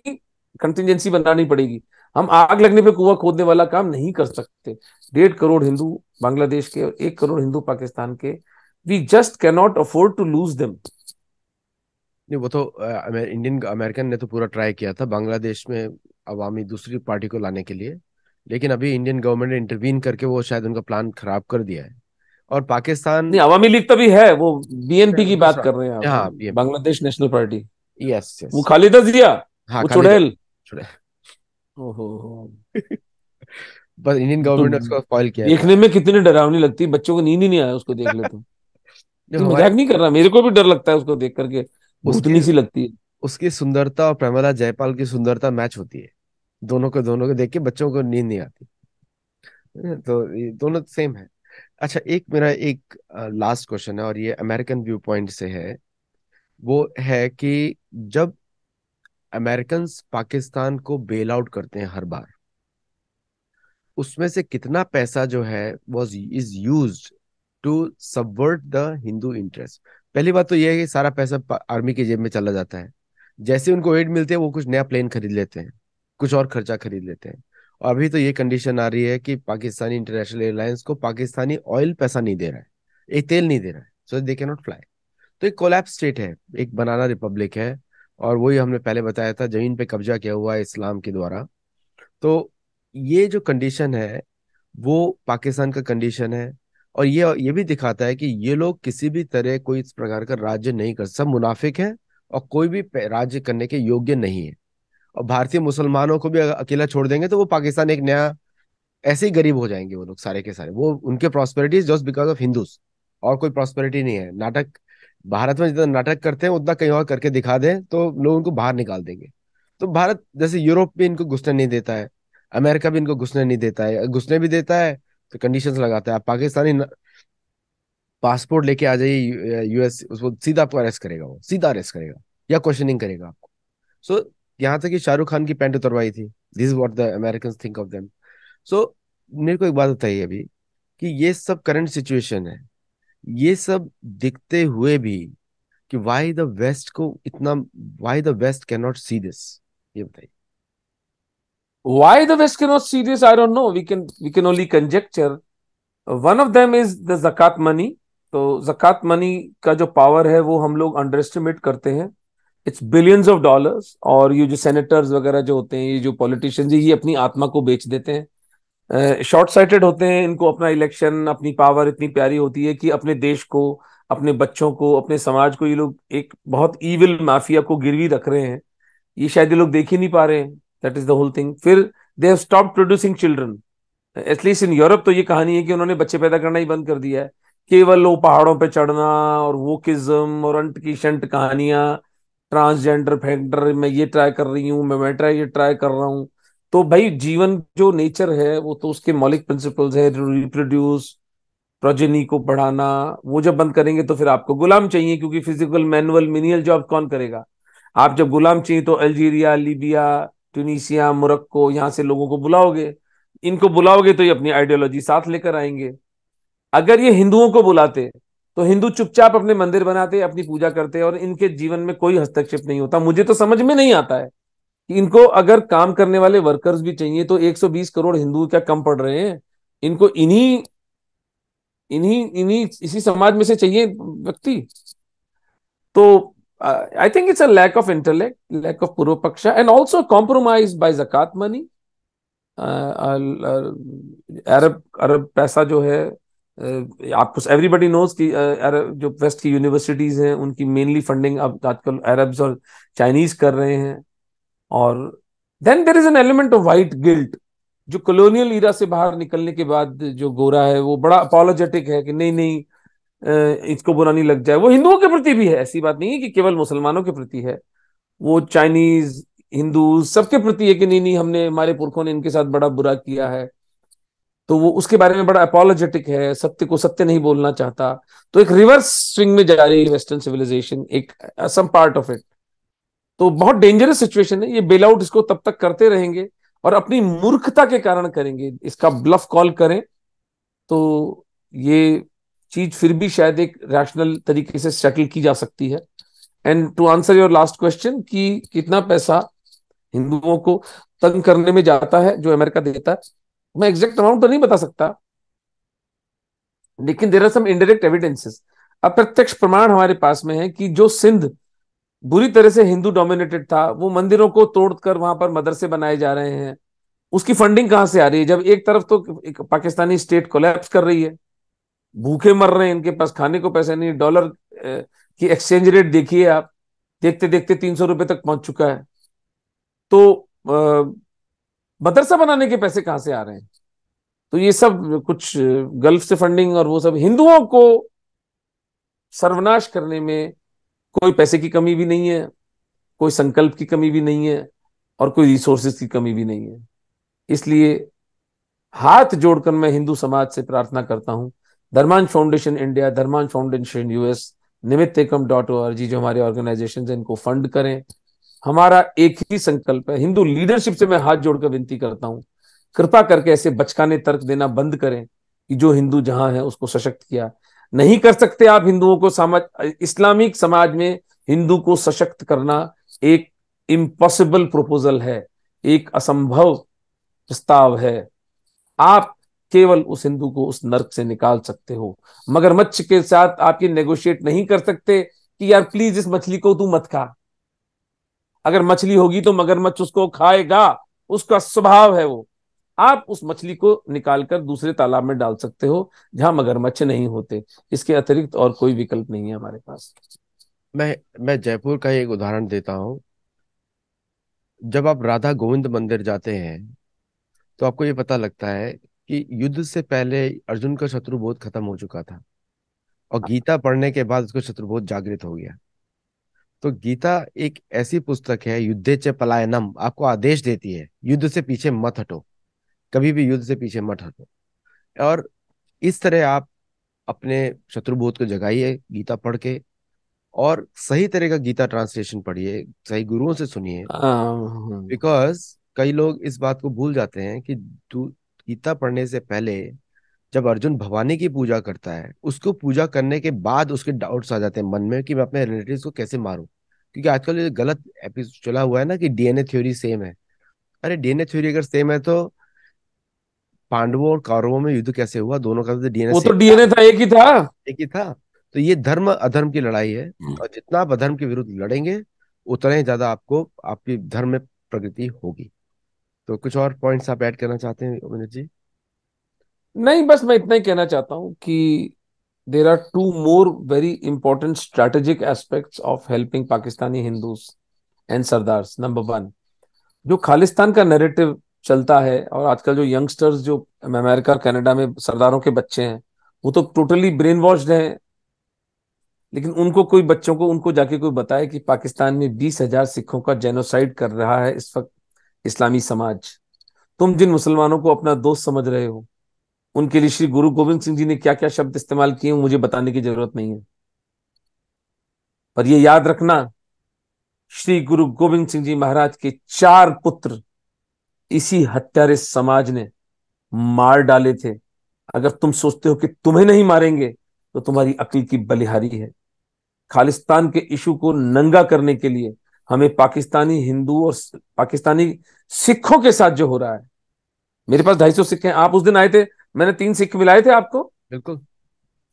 कंटिजेंसी बनानी पड़ेगी हम आग लगने पे कुआ खोदने वाला काम नहीं कर सकते डेढ़ करोड़ हिंदू बांग्लादेश के और एक करोड़ हिंदू पाकिस्तान के we just cannot afford to lose them नहीं वो तो इंडियन अमेरिकन ने तो पूरा ट्राई किया था बांग्लादेश में अवामी दूसरी पार्टी को लाने के लिए लेकिन अभी इंडियन गवर्नमेंट ने इंटरवीन करके वो शायद उनका प्लान खराब कर दिया है और पाकिस्तान नहीं अवामी लीग तो भी है वो बीएनपी अच्छा, की बात कर रहे हैं हाँ Bangladesh national party yes yes वो खालिदा जिया हाँ, वो चुड़ैल बस इंडियन गवर्नमेंट तो ने उसको स्पॉइल किया देखने में कितनी डरावनी लगती है बच्चों को नींद ही नहीं आया उसको देख ले तो। तो मजाक नहीं कर रहा मेरे को भी डर लगता है उसको देख करके उतनी सी लगती है उसकी सुंदरता और प्रमला जयपाल की सुंदरता मैच होती है दोनों को दोनों को देख के बच्चों को नींद नहीं आती तो दोनों सेम है अच्छा एक मेरा एक लास्ट क्वेश्चन है और ये अमेरिकन व्यू पॉइंट से है वो है कि जब अमेरिकन पाकिस्तान को बेल आउट करते हैं हर बार उसमें से कितना पैसा जो है was is use to subvert the Hindu interest पहली बात तो यह है कि सारा पैसा आर्मी की जेब में चला जाता है जैसे उनको एड मिलते हैं वो कुछ नया प्लेन खरीद लेते हैं कुछ और खर्चा खरीद लेते हैं अभी तो ये कंडीशन आ रही है कि पाकिस्तानी इंटरनेशनल एयरलाइंस को पाकिस्तानी ऑयल पैसा नहीं दे रहा है एक तेल नहीं दे रहा है so they can not fly तो एक कोलैप स्टेट है एक बनाना रिपब्लिक है और वही हमने पहले बताया था जमीन पे कब्जा किया हुआ है इस्लाम के द्वारा तो ये जो कंडीशन है वो पाकिस्तान का कंडीशन है और ये ये भी दिखाता है कि ये लोग किसी भी तरह कोई इस प्रकार का राज्य नहीं कर सब मुनाफिक हैं और कोई भी राज्य करने के योग्य नहीं है और भारतीय मुसलमानों को भी अकेला छोड़ देंगे तो वो पाकिस्तान एक नया ऐसे ही गरीब हो जाएंगे वो लोग सारे के सारे वो उनके prosperity just because of Hindus और कोई प्रॉस्पेरिटी नहीं है नाटक भारत में जितना नाटक करते हैं उतना कहीं और करके दिखा दें तो लोग उनको बाहर निकाल देंगे तो भारत जैसे यूरोप भी इनको घुसने नहीं देता है अमेरिका भी इनको घुसने नहीं देता है घुसने भी देता है तो कंडीशंस लगाता है आप पाकिस्तानी पासपोर्ट लेके आ जाइए यूएस उसको सीधा आपको अरेस्ट करेगा वो सीधा अरेस्ट करेगा या क्वेश्चनिंग करेगा आपको सो so, यहाँ तक कि शाहरुख खान की पैंट उतरवाई थी this is what the American think of them so मेरे को एक बात बताइए अभी कि ये सब करंट सिचुएशन है ये सब दिखते हुए भी कि वाई द वेस्ट को इतना why the west can not see this ये बताइए why the west cannot see this i don't know we can we can only conjecture one of them is the zakat money तो जक़ात money का जो power है वो हम लोग under करते हैं इट्स बिलियंस ऑफ डॉलर्स और ये जो सेनेटर्स वगैरह जो होते हैं ये जो पॉलिटिशियंस ये अपनी आत्मा को बेच देते हैं शॉर्ट uh, साइटेड होते हैं इनको अपना इलेक्शन अपनी पावर इतनी प्यारी होती है कि अपने देश को अपने बच्चों को अपने समाज को ये लोग एक बहुत ईविल माफिया को गिरवी रख रहे हैं ये शायद ये लोग देख ही नहीं पा रहे हैं that is the whole thing फिर they have stop producing children at least in Europe तो ये कहानी है कि उन्होंने बच्चे पैदा करना ही बंद कर दिया है केवल वो पहाड़ों पर चढ़ना और वो किज्म और अंट की शंट कहानियां ट्रांसजेंडर फैक्टर मैं ये ट्राई कर रही हूँ मैं मैं ट्राई ये ट्राई कर रहा हूँ तो भाई जीवन जो नेचर है वो तो उसके मौलिक प्रिंसिपल्स है रिप्रोड्यूस प्रोजेनी को बढ़ाना वो जब बंद करेंगे तो फिर आपको गुलाम चाहिए क्योंकि फिजिकल मैनुअल मिनियल जॉब कौन करेगा आप जब गुलाम चाहिए तो अल्जीरिया लीबिया ट्यूनिशिया मोरक्को यहाँ से लोगों को बुलाओगे इनको बुलाओगे तो ये अपनी आइडियोलॉजी साथ लेकर आएंगे अगर ये हिंदुओं को बुलाते तो हिंदू चुपचाप अपने मंदिर बनाते अपनी पूजा करते और इनके जीवन में कोई हस्तक्षेप नहीं होता मुझे तो समझ में नहीं आता है कि इनको अगर काम करने वाले वर्कर्स भी चाहिए तो 120 करोड़ हिंदू क्या कम पड़ रहे हैं इनको इन्हीं इन्हीं इन्हीं इसी समाज में से चाहिए व्यक्ति तो I think it's a lack of intellect lack of पूर्व पक्षा एंड ऑल्सो कॉम्प्रोमाइज बाय जक़ात मनी अरब अरब पैसा जो है कुछ एवरीबडी नोज की अरब जो वेस्ट की यूनिवर्सिटीज़ हैं उनकी मेनली फंडिंग अब आजकल अरब्स और चाइनीज कर रहे हैं और then there is an element of white guilt जो कॉलोनियल इरा से बाहर निकलने के बाद जो गोरा है वो बड़ा अपॉलोजेटिक है कि नहीं नहीं इसको बुरा नहीं लग जाए वो हिंदुओं के प्रति भी है ऐसी बात नहीं है कि केवल मुसलमानों के प्रति है वो चाइनीज हिंदू सबके प्रति है कि नहीं नहीं हमने हमारे पुरखों ने इनके साथ बड़ा बुरा किया है तो वो उसके बारे में बड़ा अपोलोजेटिक है सत्य को सत्य नहीं बोलना चाहता तो एक रिवर्स स्विंग में जा रही है वेस्टर्न सिविलाइजेशन एक सम पार्ट ऑफ इट तो बहुत डेंजरस सिचुएशन है ये आउट इसको तब तक करते रहेंगे और अपनी मूर्खता के कारण करेंगे इसका ब्लफ कॉल करें तो ये चीज फिर भी शायद एक रैशनल तरीके से सेटल की जा सकती है and to answer your last question कि कितना पैसा हिंदुओं को तंग करने में जाता है जो अमेरिका देता है मैं एग्जैक्ट अमाउंट तो नहीं बता सकता लेकिन there are some indirect evidences अप्रत्यक्ष प्रमाण हमारे पास में है कि जो सिंध बुरी तरह से हिंदू डोमिनेटेड था वो मंदिरों को तोड़कर वहां पर मदरसे बनाए जा रहे हैं उसकी फंडिंग कहां से आ रही है जब एक तरफ तो एक पाकिस्तानी स्टेट कोलैप्स कर रही है भूखे मर रहे हैं इनके पास खाने को पैसे नहीं डॉलर की एक्सचेंज रेट देखिए आप देखते देखते तीन सौ रुपए तक पहुंच चुका है तो मदरसा बनाने के पैसे कहां से आ रहे हैं तो ये सब कुछ गल्फ से फंडिंग और वो सब हिंदुओं को सर्वनाश करने में कोई पैसे की कमी भी नहीं है कोई संकल्प की कमी भी नहीं है और कोई रिसोर्सेज की कमी भी नहीं है इसलिए हाथ जोड़कर मैं हिंदू समाज से प्रार्थना करता हूं Dharmansh foundation India Dharmansh foundation US Nimit Ekam dot O R G जो हमारे ऑर्गेनाइजेशन है इनको फंड करें हमारा एक ही संकल्प है हिंदू लीडरशिप से मैं हाथ जोड़कर विनती करता हूं कृपा करके ऐसे बचकाने तर्क देना बंद करें कि जो हिंदू जहां है उसको सशक्त किया नहीं कर सकते आप हिंदुओं को समाज इस्लामिक समाज में हिंदू को सशक्त करना एक इम्पॉसिबल प्रपोजल है एक असंभव प्रस्ताव है आप केवल उस हिंदू को उस नर्क से निकाल सकते हो मगर मच्छ के साथ आप ये नेगोशिएट नहीं कर सकते कि यार प्लीज इस मछली को तू मत खा अगर मछली होगी तो मगरमच्छ उसको खाएगा उसका स्वभाव है वो आप उस मछली को निकालकर दूसरे तालाब में डाल सकते हो जहां मगरमच्छ नहीं होते इसके अतिरिक्त और कोई विकल्प नहीं है हमारे पास मैं मैं जयपुर का एक उदाहरण देता हूं जब आप राधा गोविंद मंदिर जाते हैं तो आपको ये पता लगता है कि युद्ध से पहले अर्जुन का शत्रु बहुत खत्म हो चुका था और गीता पढ़ने के बाद उसका शत्रु बहुत जागृत हो गया तो गीता एक ऐसी पुस्तक है युद्ध च पलायनम आपको आदेश देती है युद्ध से पीछे मत हटो कभी भी युद्ध से पीछे मत हटो और इस तरह आप अपने शत्रुबोध को जगाइए गीता पढ़ के और सही तरह का गीता ट्रांसलेशन पढ़िए सही गुरुओं से सुनिए बिकॉज हम्म। कई लोग इस बात को भूल जाते हैं कि गीता पढ़ने से पहले जब अर्जुन भवानी की पूजा करता है उसको पूजा करने के बाद उसके डाउट्स आ जाते हैं मन में कि मैं अपने रिलेटिव को कैसे मारू क्योंकि आजकल ये गलत एपिसोड चला हुआ है ना कि डीएनए थ्योरी सेम है अरे डीएनए थ्योरी अगर सेम है तो पांडवों और कौरवों में युद्ध कैसे हुआ दोनों का डीएनए तो वो तो डीएनए था एक ही था एक ही था तो ये धर्म अधर्म की लड़ाई है हम्म। और जितना आप अधर्म के विरुद्ध लड़ेंगे उतना ही ज्यादा आपको आपकी धर्म में प्रगति होगी तो कुछ और पॉइंट्स आप ऐड करना चाहते हैं अमित जी नहीं बस मैं इतना ही कहना चाहता हूं कि there are two more very important strategic aspect of helping Pakistani Hindu and Sardar number one जो खालिस्तान का नेरेटिव चलता है और आजकल जो यंगस्टर्स जो अमेरिका और कनाडा में सरदारों के बच्चे हैं वो तो टोटली ब्रेन वॉश्ड हैं लेकिन उनको कोई बच्चों को उनको जाके कोई बताए कि पाकिस्तान में बीस हजार सिखों का जेनोसाइड कर रहा है इस वक्त इस्लामी समाज तुम जिन मुसलमानों को अपना दोस्त समझ रहे हो उनके लिए श्री गुरु गोविंद सिंह जी ने क्या क्या शब्द इस्तेमाल किए मुझे बताने की जरूरत नहीं है पर यह याद रखना श्री गुरु गोविंद सिंह जी महाराज के चार पुत्र इसी हत्यारे समाज ने मार डाले थे अगर तुम सोचते हो कि तुम्हें नहीं मारेंगे तो तुम्हारी अकल की बलिहारी है खालिस्तान के इशू को नंगा करने के लिए हमें पाकिस्तानी हिंदू और पाकिस्तानी सिखों के साथ जो हो रहा है मेरे पास ढाई सौ सिख हैं आप उस दिन आए थे मैंने तीन सिख मिलाए थे आपको बिल्कुल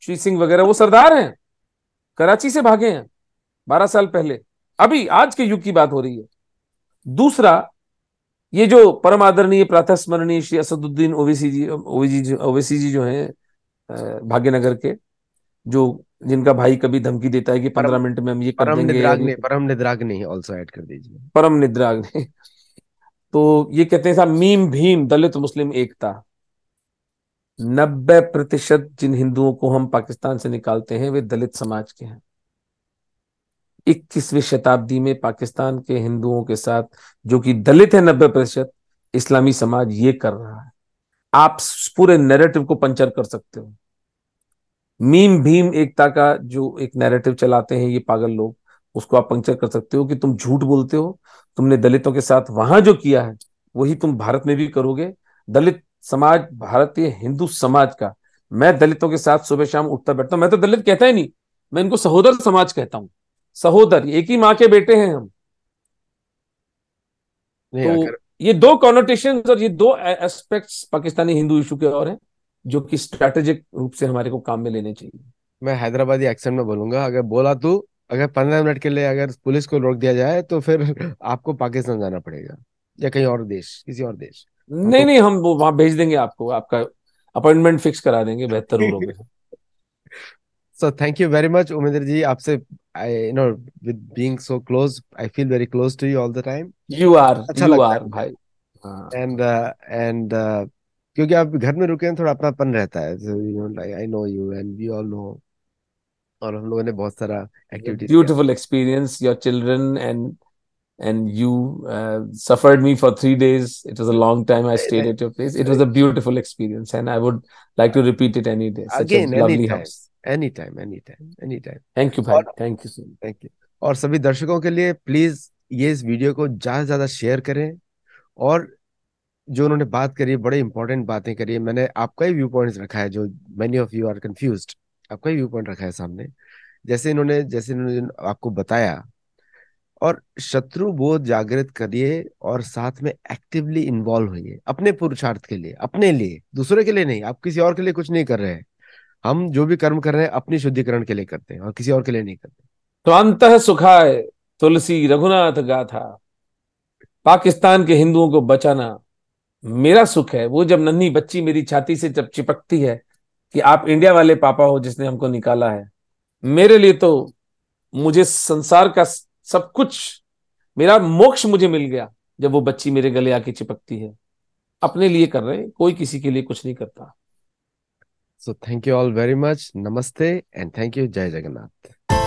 श्री सिंह वगैरह वो सरदार हैं कराची से भागे हैं बारह साल पहले अभी आज के युग की बात हो रही है दूसरा ये जो परम आदरणीय प्रातः स्मरणीय श्री असदुद्दीन ओवैसी जी ओवैसी जी ओवैसी जी जो है भाग्यनगर के जो जिनका भाई कभी धमकी देता है कि पंद्रह मिनट में हम ये कर परम निद्राग्नि आल्सो ऐड कर दीजिए परम निद्राग्नि तो ये कहते हैं साहब मीम भीम दलित मुस्लिम एकता नब्बे प्रतिशत जिन हिंदुओं को हम पाकिस्तान से निकालते हैं वे दलित समाज के हैं इक्कीसवीं शताब्दी में पाकिस्तान के हिंदुओं के साथ जो कि दलित है नब्बे प्रतिशत इस्लामी समाज ये कर रहा है आप पूरे नैरेटिव को पंचर कर सकते हो मीम भीम एकता का जो एक नैरेटिव चलाते हैं ये पागल लोग उसको आप पंक्चर कर सकते हो कि तुम झूठ बोलते हो तुमने दलितों के साथ वहां जो किया है वही तुम भारत में भी करोगे दलित समाज भारतीय हिंदू समाज का मैं दलितों के साथ सुबह शाम उठता बैठता हूं मैं तो दलित कहता ही नहीं मैं इनको सहोदर समाज कहता हूं सहोदर एक ही माँ के बेटे हैं हम तो ये दो कॉनोटेशन और ये दो एस्पेक्ट्स पाकिस्तानी हिंदू इशू के और हैं जो कि स्ट्रेटेजिक रूप से हमारे को काम में लेने चाहिए मैं हैदराबादी एक्सेंट में बोलूंगा अगर बोला तू अगर पंद्रह मिनट के लिए अगर पुलिस को रोक दिया जाए तो फिर आपको पाकिस्तान जाना पड़ेगा या कहीं और देश किसी और देश नहीं नहीं हम वो वहां भेज देंगे आपको आपका अपॉइंटमेंट फिक्स करा देंगे बेहतर so thank you very much Umendra ji आपसे I know with being so close I feel very close to you all the time you are you are भाई एंड हाँ। एंड uh, uh, क्योंकि आप घर में रुके हैं थोड़ा अपनापन रहता है you know like I know you and we all know और हम लोगों ने बहुत सारा activity beautiful experience your children and and you uh, suffered me for three days. It was a long time I stayed at your place. It was a beautiful experience, and I would like to repeat it any day. Such Again, a lovely anytime, house. anytime, anytime, anytime. Thank you, भाई. Thank you so Thank you. और सभी दर्शकों के लिए please ये इस video को ज्यादा से ज्यादा शेयर करें और जो उन्होंने बात करी बड़े इंपॉर्टेंट बातें करी है मैंने आपका ही व्यू पॉइंट रखा है जो many of you are confuse आपका ही व्यू पॉइंट रखा है सामने जैसे इन्होंने जैसे इन्होंने आपको बताया और शत्रु बोध जागृत करिए और साथ में एक्टिवली इन्वॉल्व होइए अपने पुरुषार्थ के लिए अपने लिए दूसरे के लिए नहीं आप किसी और के लिए कुछ नहीं कर रहे हैं हम जो भी कर्म कर रहे हैं अपनी शुद्धिकरण के लिए करते हैं और किसी और के लिए नहीं करते तो अंत सुखाय तुलसी रघुनाथ गाथा पाकिस्तान के हिंदुओं को बचाना मेरा सुख है वो जब नन्ही बच्ची मेरी छाती से जब चिपकती है कि आप इंडिया वाले पापा हो जिसने हमको निकाला है मेरे लिए तो मुझे संसार का सब कुछ मेरा मोक्ष मुझे मिल गया जब वो बच्ची मेरे गले आके चिपकती है अपने लिए कर रहे कोई किसी के लिए कुछ नहीं करता so thank you all very much नमस्ते एंड थैंक यू जय जगन्नाथ